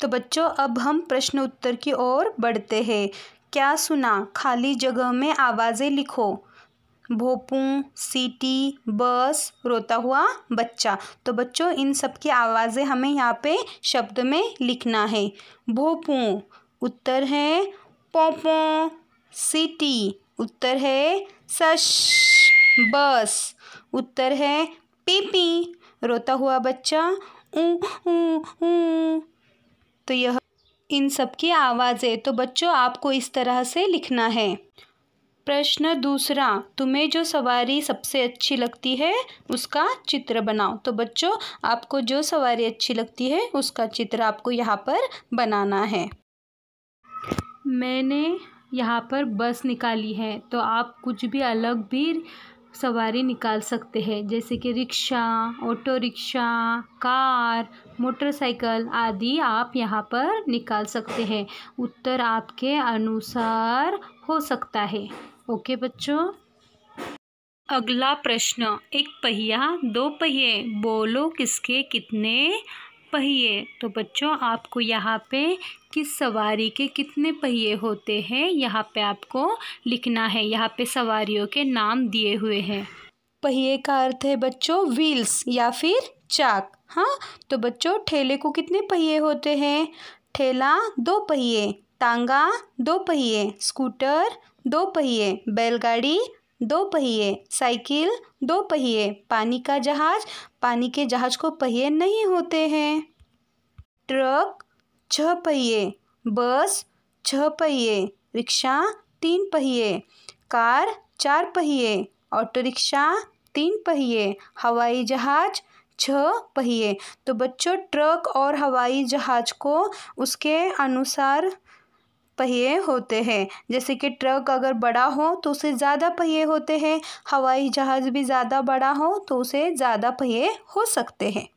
तो बच्चों अब हम प्रश्न उत्तर की ओर बढ़ते हैं क्या सुना खाली जगह में आवाज़ें लिखो भोपू सीटी बस रोता हुआ बच्चा तो बच्चों इन सब की आवाज़ें हमें यहाँ पे शब्द में लिखना है भोपू उत्तर है पोपो सीटी उत्तर है सश बस उत्तर है पीपी रोता हुआ बच्चा ऊ तो यह इन सब की आवाज़ें तो बच्चों आपको इस तरह से लिखना है प्रश्न दूसरा तुम्हें जो सवारी सबसे अच्छी लगती है उसका चित्र बनाओ तो बच्चों आपको जो सवारी अच्छी लगती है उसका चित्र आपको यहाँ पर बनाना है मैंने यहाँ पर बस निकाली है तो आप कुछ भी अलग भी सवारी निकाल सकते हैं जैसे कि rickshaw auto rickshaw car motorcycle आदि आप यहाँ पर निकाल सकते हैं उत्तर आपके अनुसार हो सकता है ओके बच्चों अगला प्रश्न एक पहिया दो पहिए बोलो किसके कितने पहिए तो बच्चों आपको यहाँ पे किस सवारी के कितने पहिए होते हैं यहाँ पे आपको लिखना है यहाँ पे सवारियों के नाम दिए हुए हैं पहिए का अर्थ है बच्चों व्हील्स या फिर चाक हाँ तो बच्चों ठेले को कितने पहिए होते हैं ठेला दो पहिए तांगा दो पहिए स्कूटर दो पहिए बैलगाड़ी दो पहिए साइकिल दो पहिए पानी का जहाज पानी के जहाज को पहिए नहीं होते हैं ट्रक छह पहिए बस छह पहिए रिक्शा तीन पहिए कार चार पहिए ऑटो रिक्शा तीन पहिए हवाई जहाज छः पहिए तो बच्चों ट्रक और हवाई जहाज को उसके अनुसार पहिए होते हैं जैसे कि ट्रक अगर बड़ा हो तो उसे ज़्यादा पहिए होते हैं हवाई जहाज़ भी ज़्यादा बड़ा हो तो उसे ज़्यादा पहिए हो सकते हैं